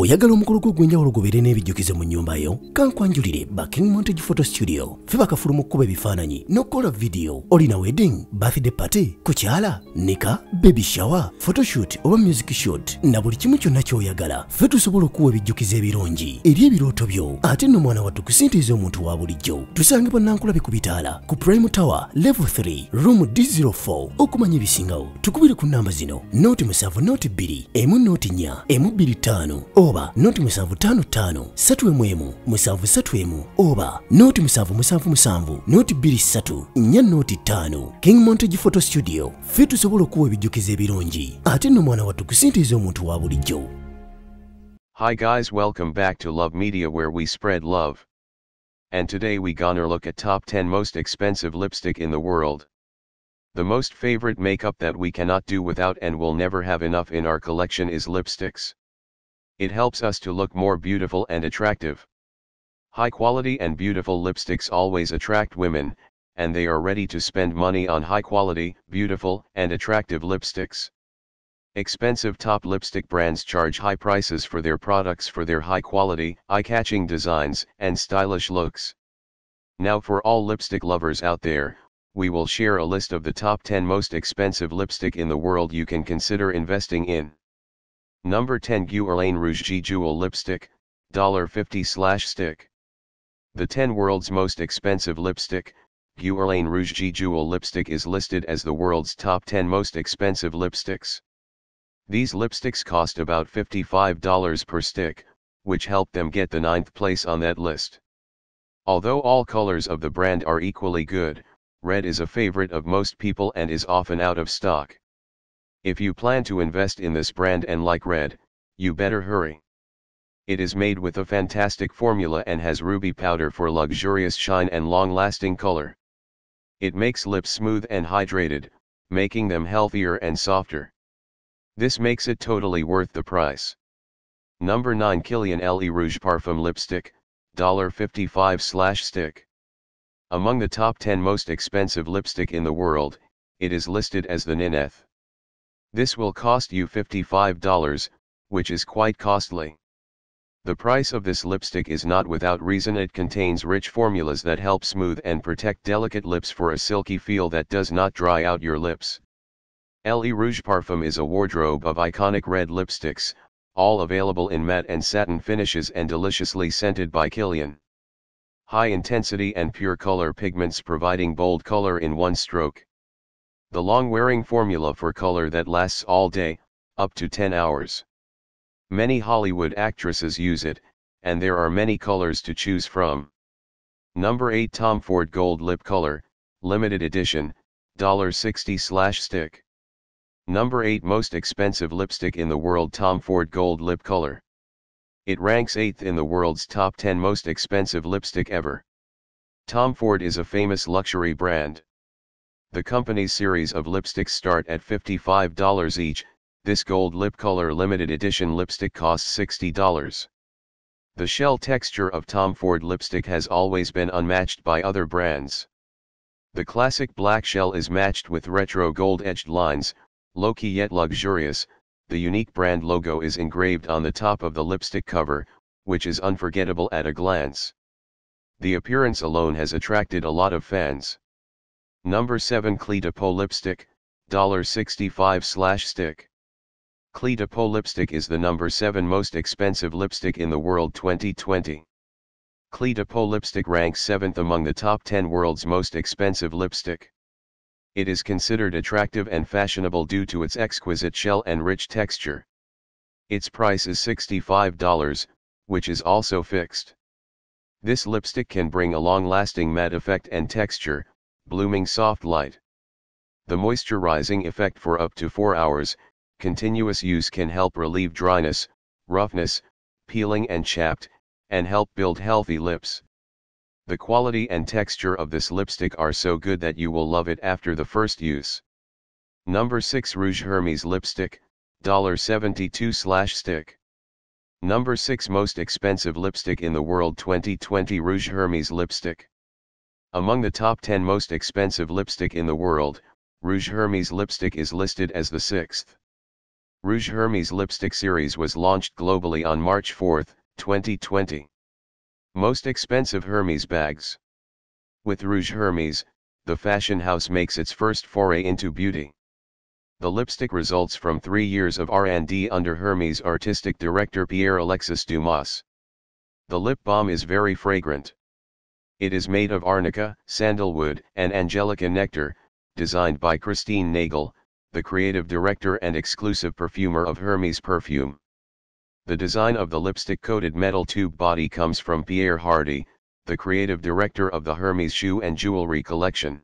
oyagala omukolo gwo ogw'enjawulo gubeere n'ebijjukizo mu nnyumba yo kankwanjulire baking montage photo studio fe bakafuluma okkuba ebifaananyi n'okukola vidiyo olina wedding birthday party kukyala nika baby shower photoshoot oba music shoot na buli kimu kyonna ky'oyagala fe tusobola okuwa ebijjukizo ebirungi eri ebirooto byo ate nno mwana wattu kusinteeza omuntu wa bulijjo tusange bannankulabe ku bitaala ku prime tower level 3 room d04 okumanya ebisingawo tukubire ku namba zino noti musanvu noti bbiri emu noti nya emu bbiri ttaano oba noti satu emu satu emu oba noti noti noti king montage photo studio Hi guys welcome back to Love Media where we spread love. And today we gonna look at top 10 most expensive lipstick in the world. The most favorite makeup that we cannot do without and will never have enough in our collection is lipsticks it helps us to look more beautiful and attractive. High quality and beautiful lipsticks always attract women, and they are ready to spend money on high quality, beautiful, and attractive lipsticks. Expensive top lipstick brands charge high prices for their products for their high quality, eye catching designs, and stylish looks. Now, for all lipstick lovers out there, we will share a list of the top 10 most expensive lipstick in the world you can consider investing in. Number 10 Guerlain Rouge G Jewel Lipstick, $50 slash stick. The 10 world's most expensive lipstick, Guerlain Rouge G Jewel Lipstick is listed as the world's top 10 most expensive lipsticks. These lipsticks cost about $55 per stick, which helped them get the ninth place on that list. Although all colors of the brand are equally good, red is a favorite of most people and is often out of stock. If you plan to invest in this brand and like red, you better hurry. It is made with a fantastic formula and has ruby powder for luxurious shine and long-lasting color. It makes lips smooth and hydrated, making them healthier and softer. This makes it totally worth the price. Number 9 Kilian Le Rouge Parfum Lipstick, fifty-five slash stick. Among the top 10 most expensive lipstick in the world, it is listed as the Nineth. This will cost you $55, which is quite costly. The price of this lipstick is not without reason it contains rich formulas that help smooth and protect delicate lips for a silky feel that does not dry out your lips. Le Rouge Parfum is a wardrobe of iconic red lipsticks, all available in matte and satin finishes and deliciously scented by Kilian. High intensity and pure color pigments providing bold color in one stroke. The long-wearing formula for color that lasts all day, up to 10 hours. Many Hollywood actresses use it, and there are many colors to choose from. Number 8 Tom Ford Gold Lip Color, Limited Edition, $60 stick. Number 8 Most expensive lipstick in the world Tom Ford Gold Lip Color. It ranks 8th in the world's top 10 most expensive lipstick ever. Tom Ford is a famous luxury brand. The company's series of lipsticks start at $55 each, this gold lip color limited edition lipstick costs $60. The shell texture of Tom Ford lipstick has always been unmatched by other brands. The classic black shell is matched with retro gold-edged lines, low-key yet luxurious, the unique brand logo is engraved on the top of the lipstick cover, which is unforgettable at a glance. The appearance alone has attracted a lot of fans. Number 7 Cletopo lipstick, $65 stick. Cletopo lipstick is the number 7 most expensive lipstick in the world 2020. Cletopo lipstick ranks 7th among the top 10 world's most expensive lipstick. It is considered attractive and fashionable due to its exquisite shell and rich texture. Its price is $65, which is also fixed. This lipstick can bring a long-lasting matte effect and texture, blooming soft light. The moisturizing effect for up to 4 hours, continuous use can help relieve dryness, roughness, peeling and chapped, and help build healthy lips. The quality and texture of this lipstick are so good that you will love it after the first use. Number 6 Rouge Hermes Lipstick, $72 slash stick. Number 6 Most expensive lipstick in the world 2020 Rouge Hermes Lipstick. Among the top 10 most expensive lipstick in the world, Rouge Hermes lipstick is listed as the sixth. Rouge Hermes lipstick series was launched globally on March 4, 2020. Most expensive Hermes bags. With Rouge Hermes, the fashion house makes its first foray into beauty. The lipstick results from three years of R&D under Hermes artistic director Pierre-Alexis Dumas. The lip balm is very fragrant. It is made of arnica, sandalwood, and angelica nectar, designed by Christine Nagel, the creative director and exclusive perfumer of Hermes Perfume. The design of the lipstick-coated metal tube body comes from Pierre Hardy, the creative director of the Hermes shoe and jewelry collection.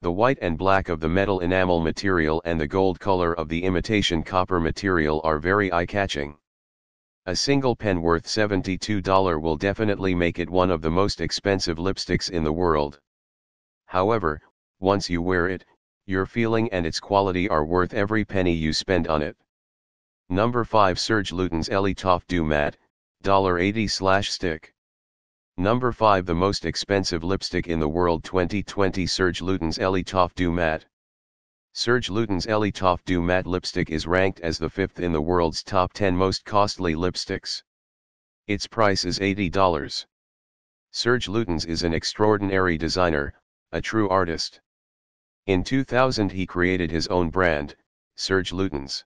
The white and black of the metal enamel material and the gold color of the imitation copper material are very eye-catching. A single pen worth $72 will definitely make it one of the most expensive lipsticks in the world. However, once you wear it, your feeling and its quality are worth every penny you spend on it. Number 5 Serge Luton's Ellie Toff Dew Matte, $1.80 slash stick. Number 5 The most expensive lipstick in the world 2020 Serge Luton's Ellie Toff Dew Matte. Serge Luton's Elitoff Du Matte lipstick is ranked as the fifth in the world's top 10 most costly lipsticks. Its price is $80. Serge Lutens is an extraordinary designer, a true artist. In 2000 he created his own brand, Serge Lutens.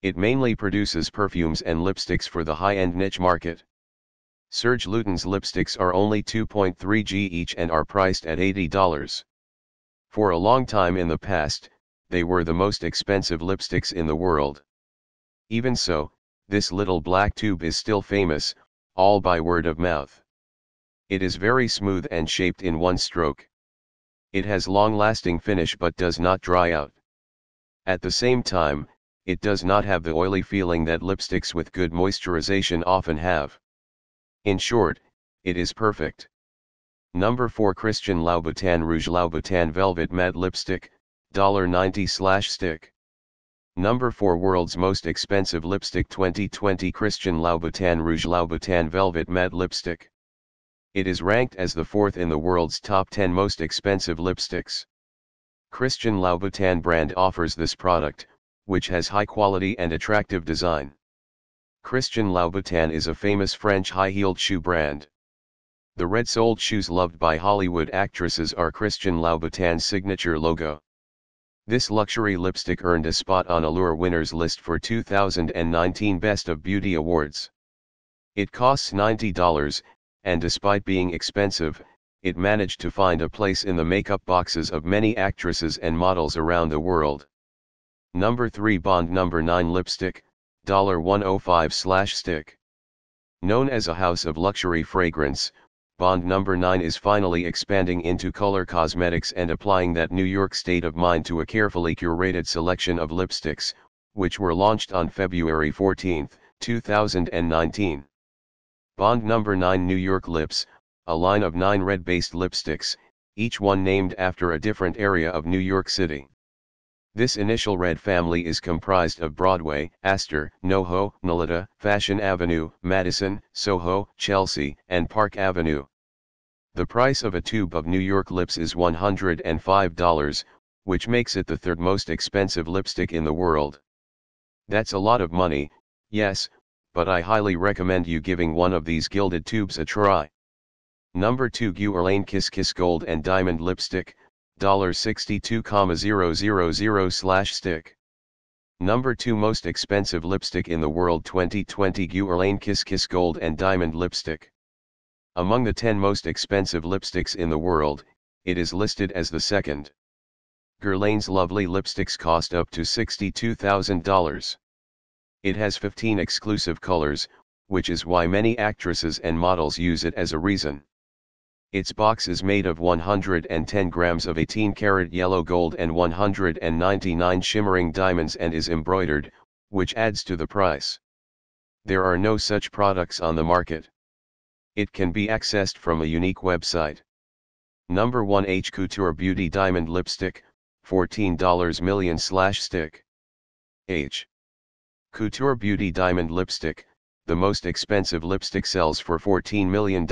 It mainly produces perfumes and lipsticks for the high-end niche market. Serge Lutens lipsticks are only 2.3 G each and are priced at $80. For a long time in the past, they were the most expensive lipsticks in the world. Even so, this little black tube is still famous, all by word of mouth. It is very smooth and shaped in one stroke. It has long-lasting finish but does not dry out. At the same time, it does not have the oily feeling that lipsticks with good moisturization often have. In short, it is perfect. Number 4 Christian Louboutin Rouge Louboutin Velvet Matte Lipstick, $90 slash stick. Number 4 World's Most Expensive Lipstick 2020 Christian Louboutin Rouge Louboutin Velvet Matte Lipstick. It is ranked as the fourth in the world's top 10 most expensive lipsticks. Christian Louboutin brand offers this product, which has high quality and attractive design. Christian Louboutin is a famous French high-heeled shoe brand. The red-soled shoes loved by Hollywood actresses are Christian Louboutin's signature logo. This luxury lipstick earned a spot on Allure winners list for 2019 Best of Beauty Awards. It costs $90, and despite being expensive, it managed to find a place in the makeup boxes of many actresses and models around the world. Number 3 Bond Number 9 Lipstick, $105 Stick. Known as a house of luxury fragrance, Bond number 9 is finally expanding into color cosmetics and applying that New York state of mind to a carefully curated selection of lipsticks, which were launched on February 14, 2019. Bond number 9 New York Lips, a line of 9 red-based lipsticks, each one named after a different area of New York City. This initial red family is comprised of Broadway, Astor, NoHo, Nolita, Fashion Avenue, Madison, Soho, Chelsea, and Park Avenue. The price of a tube of New York lips is $105, which makes it the third most expensive lipstick in the world. That's a lot of money, yes, but I highly recommend you giving one of these gilded tubes a try. Number 2 Guerlain Kiss Kiss Gold and Diamond Lipstick, $62,000 stick. Number 2 Most Expensive Lipstick in the World 2020 Guerlain Kiss Kiss Gold and Diamond Lipstick. Among the 10 most expensive lipsticks in the world, it is listed as the second. Guerlain's lovely lipsticks cost up to $62,000. It has 15 exclusive colors, which is why many actresses and models use it as a reason. Its box is made of 110 grams of 18 karat yellow gold and 199 shimmering diamonds and is embroidered, which adds to the price. There are no such products on the market. It can be accessed from a unique website. Number 1 H Couture Beauty Diamond Lipstick, $14 million slash stick. H. Couture Beauty Diamond Lipstick, the most expensive lipstick sells for $14 million.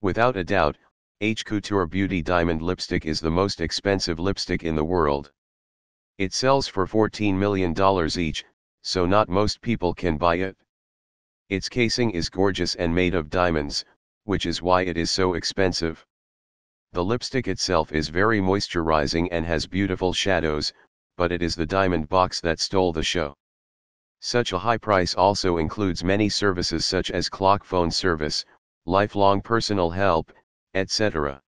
Without a doubt, H Couture Beauty Diamond Lipstick is the most expensive lipstick in the world. It sells for $14 million each, so not most people can buy it. Its casing is gorgeous and made of diamonds, which is why it is so expensive. The lipstick itself is very moisturizing and has beautiful shadows, but it is the diamond box that stole the show. Such a high price also includes many services such as clock phone service, lifelong personal help, etc.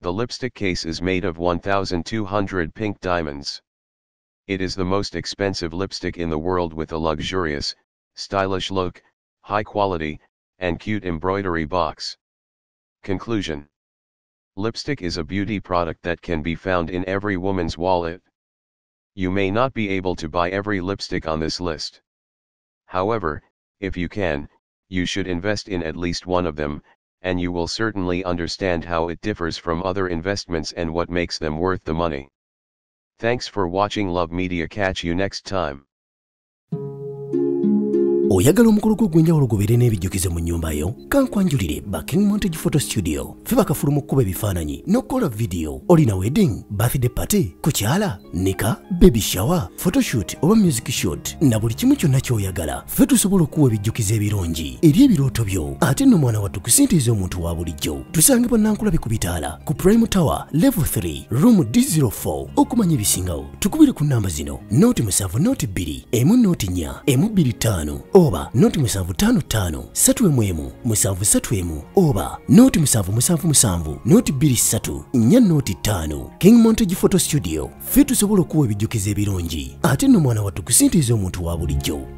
The lipstick case is made of 1,200 pink diamonds. It is the most expensive lipstick in the world with a luxurious, stylish look, high quality, and cute embroidery box. Conclusion Lipstick is a beauty product that can be found in every woman's wallet. You may not be able to buy every lipstick on this list. However, if you can, you should invest in at least one of them, and you will certainly understand how it differs from other investments and what makes them worth the money. Thanks for watching Love Media catch you next time. oyagala omukolo gwo ogw'enjawulo gubeere n'ebijjukize mu nnyumba yo kankwanjulire ba king montage photo studio fe bakafuluma okkuba ebifaananyi n'okukola vidiyo olina wedding birthday party kukyala nika baby shower photoshoot oba music shoot na buli kimu kyonna ky'oyagala fe tusobola okuwa ebijjukizo ebirungi eri ebirooto byo ate nno mwana wattu kusintiiza omuntu wa bulijjo tusangibwa nankulabe ku bitaala ku prime tower level 3 room d04 okumanya ebisingawo tukubire ku nnamba zino noti musanvu noti 2 emu noti nnya emu 25 oba noti musanvu tano tano satu emu emu musanvu satu emu oba noti musanvu musanvu musanvu noti bbiri satu nnya noti tano king montage photo studio fe tusobola okuwa ebijjukizo ebirungi ate nno mwana wattu ku sente ez'omuntu wa bulijjo